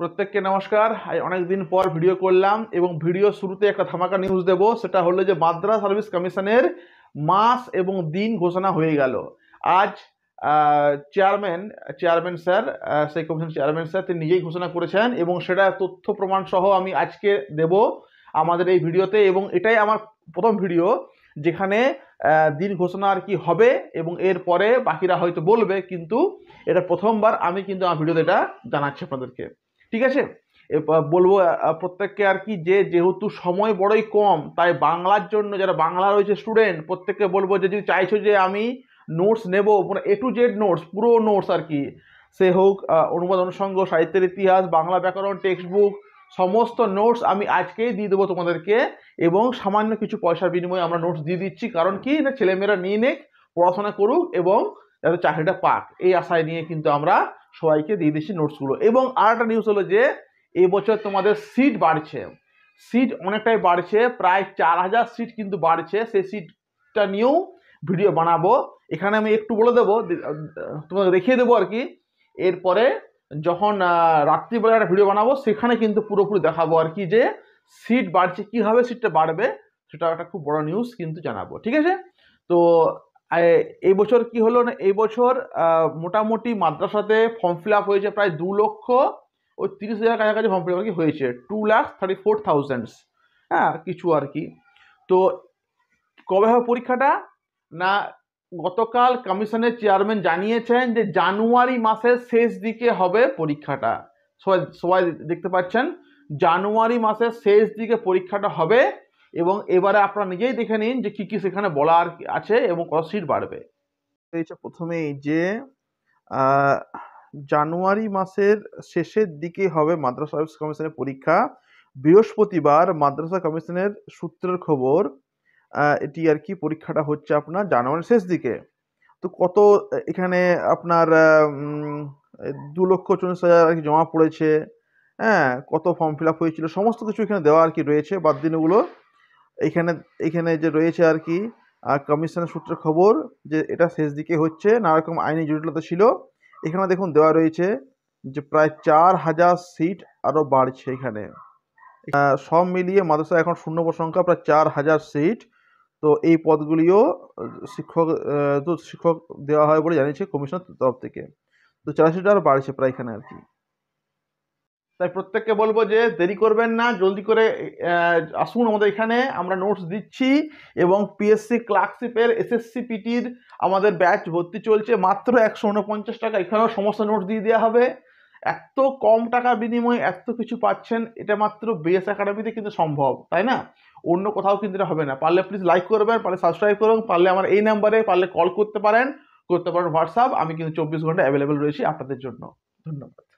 প্রত্যেককে নমস্কার অনেক দিন পর ভিডিও করলাম এবং ভিডিও শুরুতে একটা ধামাকা নিউজ দেব সেটা হলো যে মাদ্রাস সার্ভিস কমিশনের মাস এবং দিন ঘোষণা হয়ে গেল আজ চেয়ারম্যান চেয়ারম্যান স্যার সেই কমিশন চেয়ারম্যান স্যার তিনি নিজেই ঘোষণা করেছেন এবং সেটা তথ্য প্রমাণ সহ আমি আজকে দেব আমাদের এই ভিডিওতে এবং এটাই আমার প্রথম ভিডিও যেখানে দিন ঘোষণা আর কি হবে এবং এর পরে বাকিরা হয়তো বলবে কিন্তু এটা প্রথমবার আমি কিন্তু আমার ভিডিওতে এটা জানাচ্ছি আপনাদেরকে ঠিক আছে বলবো প্রত্যেককে আর কি যে যেহেতু সময় বড়ই কম তাই বাংলার জন্য যারা বাংলা রয়েছে স্টুডেন্ট প্রত্যেককে বলবো যে যদি চাইছো যে আমি নোটস নেবো মানে এ টু জেড নোটস পুরো নোটস আর কি সে হোক অনুবাদ অনুষঙ্গ সাহিত্যের ইতিহাস বাংলা ব্যাকরণ টেক্সট বুক সমস্ত নোটস আমি আজকেই দিয়ে দেবো তোমাদেরকে এবং সামান্য কিছু পয়সার বিনিময়ে আমরা নোটস দিয়ে দিচ্ছি কারণ কি না ছেলেমেয়েরা নিয়ে নেক পড়াশোনা করুক এবং যাতে চাকরিটা পাক এই আশায় নিয়ে কিন্তু আমরা সবাইকে দিয়ে দিচ্ছি নোটসগুলো এবং আর একটা নিউজ হলো যে এবছর তোমাদের সিট বাড়ছে সিট অনেকটাই বাড়ছে প্রায় চার হাজার সিট কিন্তু বাড়ছে সেই সিটটা নিয়েও ভিডিও বানাবো এখানে আমি একটু বলে দেবো তোমাকে দেখিয়ে দেবো আর কি এরপরে যখন রাত্রিবেলা একটা ভিডিও বানাবো সেখানে কিন্তু পুরোপুরি দেখাবো আর কি যে সিট বাড়ছে কীভাবে সিটটা বাড়বে সেটা একটা খুব বড় নিউজ কিন্তু জানাবো ঠিক আছে তো এই বছর কি হলো না এই বছর মোটামুটি মাদ্রাসাতে ফর্ম ফিল আপ হয়েছে প্রায় দু লক্ষ ও তিরিশ হাজার কাছাকাছি ফর্ম ফিল আপ হয়েছে two lakh thirty four thousands হ্যাঁ কিছু আর কি তো কবে হবে পরীক্ষাটা না গতকাল কমিশনের চেয়ারম্যান জানিয়েছেন যে জানুয়ারি মাসের শেষ দিকে হবে পরীক্ষাটা সবাই সবাই দেখতে পাচ্ছেন জানুয়ারি মাসের শেষ দিকে পরীক্ষাটা হবে এবং এবারে আপনারা নিজেই দেখে নিন যে কী কী সেখানে বলা আর আছে এবং কত সিট বাড়বে প্রথমেই যে জানুয়ারি মাসের শেষের দিকে হবে মাদ্রাসা সার্ভিস কমিশনের পরীক্ষা বৃহস্পতিবার মাদ্রাসা কমিশনের সূত্রের খবর এটি আর কি পরীক্ষাটা হচ্ছে আপনার জানুয়ারির শেষ দিকে তো কত এখানে আপনার দু লক্ষ চল্লিশ হাজার আর কি জমা পড়েছে হ্যাঁ কত ফর্ম ফিল আপ হয়েছিল সমস্ত কিছু এখানে দেওয়া আর কি রয়েছে বাদ দিনগুলো এইখানে এইখানে যে রয়েছে আর কি কমিশনের সূত্রে খবর যে এটা শেষ দিকে হচ্ছে নানারকম আইনি জটিলতা ছিল এখানে দেখুন দেওয়া রয়েছে যে প্রায় চার হাজার সিট আরও বাড়ছে এখানে সব মিলিয়ে মাদ্রাসা এখন শূন্য সংখ্যা প্রায় চার হাজার সিট তো এই পদগুলিও শিক্ষক শিক্ষক দেওয়া হয় বলে জানিয়েছে কমিশনের তরফ থেকে তো চার সিট আরও বাড়ছে প্রায় এখানে আর কি তাই প্রত্যেককে বলবো যে দেরি করবেন না জলদি করে আসুন আমাদের এখানে আমরা নোটস দিচ্ছি এবং পিএসসি ক্লার্কশিপের এসএসসি পিটির আমাদের ব্যাচ ভর্তি চলছে মাত্র একশো উনপঞ্চাশ টাকা এখানেও সমস্ত নোটস দিয়ে দেওয়া হবে এত কম টাকার বিনিময়ে এত কিছু পাচ্ছেন এটা মাত্র বিএস একাডেমিতে কিন্তু সম্ভব তাই না অন্য কোথাও কিন্তু এটা হবে না পারলে প্লিজ লাইক করবেন পারলে সাবস্ক্রাইব করুন পারলে আমার এই নাম্বারে পারলে কল করতে পারেন করতে পারেন হোয়াটসঅ্যাপ আমি কিন্তু চব্বিশ ঘন্টা অ্যাভেলেবেল রয়েছি আপনাদের জন্য ধন্যবাদ